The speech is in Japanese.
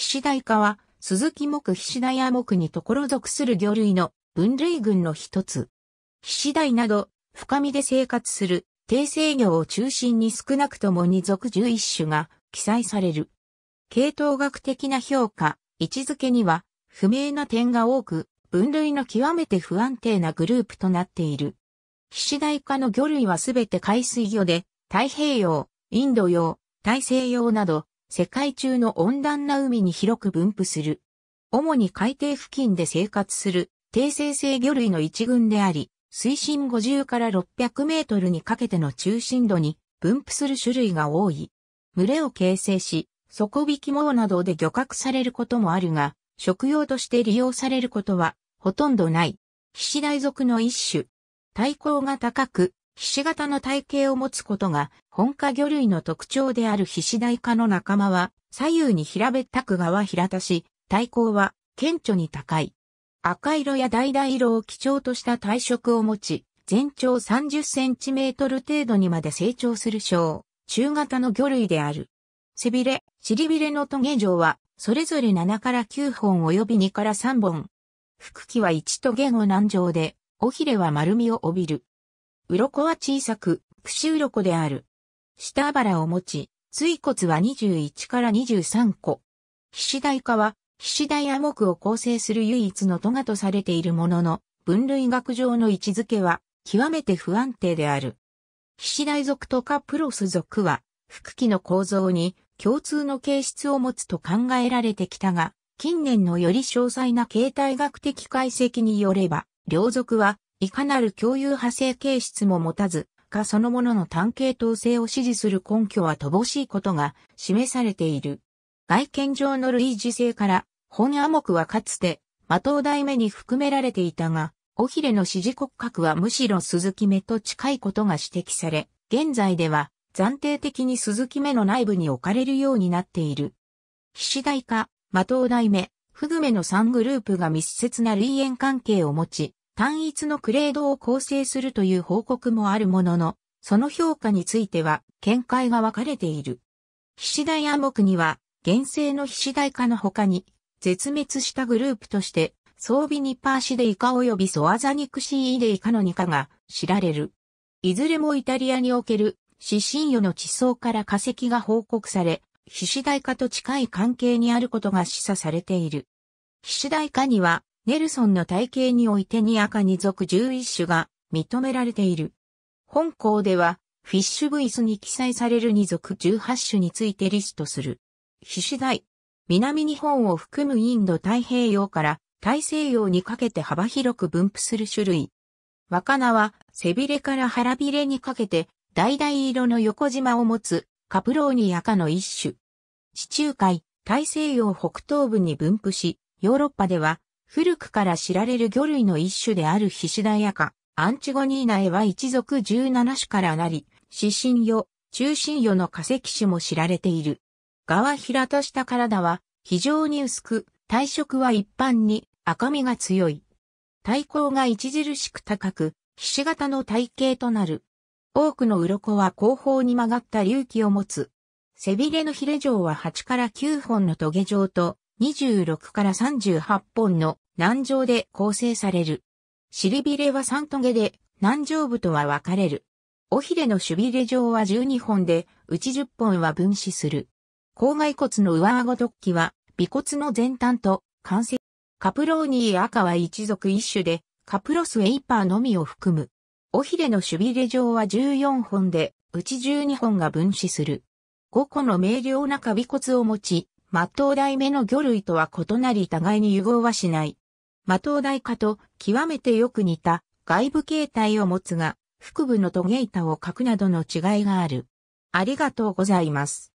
菱田イは、鈴木木菱田屋木にところ属する魚類の分類群の一つ。菱田など、深みで生活する、低生魚を中心に少なくとも2属11種が記載される。系統学的な評価、位置づけには、不明な点が多く、分類の極めて不安定なグループとなっている。菱田イカの魚類はすべて海水魚で、太平洋、インド洋、大西洋など、世界中の温暖な海に広く分布する。主に海底付近で生活する低生成魚類の一群であり、水深50から600メートルにかけての中心度に分布する種類が多い。群れを形成し、底引き網などで漁獲されることもあるが、食用として利用されることはほとんどない。騎士大属の一種。体高が高く、ひし形の体型を持つことが本科魚類の特徴であるひし大科の仲間は左右に平べったく側平たし、体高は顕著に高い。赤色や橙色を基調とした体色を持ち、全長30センチメートル程度にまで成長する小、中型の魚類である。背びれ、尻びれのトゲ状は、それぞれ7から9本及び2から3本。腹器は1とゲ後軟状で、尾ひれは丸みを帯びる。鱗は小さく、くし鱗である。下腹を持ち、椎骨は21から23個。皮脂大化は、皮脂大亜目を構成する唯一のトガとされているものの、分類学上の位置づけは、極めて不安定である。皮脂大属とかプロス属は、腹器の構造に共通の形質を持つと考えられてきたが、近年のより詳細な形態学的解析によれば、両属はいかなる共有派生形質も持たず、かそのものの単系統性を支持する根拠は乏しいことが示されている。外見上の類似性から、本ア目はかつて、マトウダイ目に含められていたが、尾ひれの支持骨格はむしろ鈴木目と近いことが指摘され、現在では暫定的に鈴木目の内部に置かれるようになっている。岸大化、マトウダイ目、フグメの3グループが密接な類縁関係を持ち、単一のクレードを構成するという報告もあるものの、その評価については見解が分かれている。ヒシダイ亜目には、原生のヒシダイ科の他に、絶滅したグループとして、装備ニッパーシデイカ及びソアザニクシーイデイカの2科が知られる。いずれもイタリアにおける死神魚の地層から化石が報告され、ヒシダイカと近い関係にあることが示唆されている。ヒシダイカにはネルソンの体系においてに赤に属11種が認められている。本校では、フィッシュブイスに記載される2属18種についてリストする。非ダイ。南日本を含むインド太平洋から大西洋にかけて幅広く分布する種類。若菜は背びれから腹びれにかけて、橙色の横縞を持つカプローニ赤の一種。地中海、大西洋北東部に分布し、ヨーロッパでは古くから知られる魚類の一種であるヒシダヤアンチゴニーナエは一族17種からなり、四神魚、中心魚の化石種も知られている。側平とした体は非常に薄く、体色は一般に赤みが強い。体高が著しく高く、菱形の体型となる。多くの鱗は後方に曲がった隆起を持つ。背びれのヒレ状は8から9本のトゲ状と、26から38本の軟状で構成される。尻びれは3トゲで、軟状部とは分かれる。尾ひれの守びれ状は12本で、うち10本は分子する。後蓋骨の上顎突起は、尾骨の前端と関節。カプローニー赤は一族一種で、カプロスエイパーのみを含む。尾ひれの守びれ状は14本で、うち12本が分子する。5個の明瞭中尾骨を持ち、マトウダイ目の魚類とは異なり互いに融合はしない。マトウダイ科と極めてよく似た外部形態を持つが、腹部のトゲ板を欠くなどの違いがある。ありがとうございます。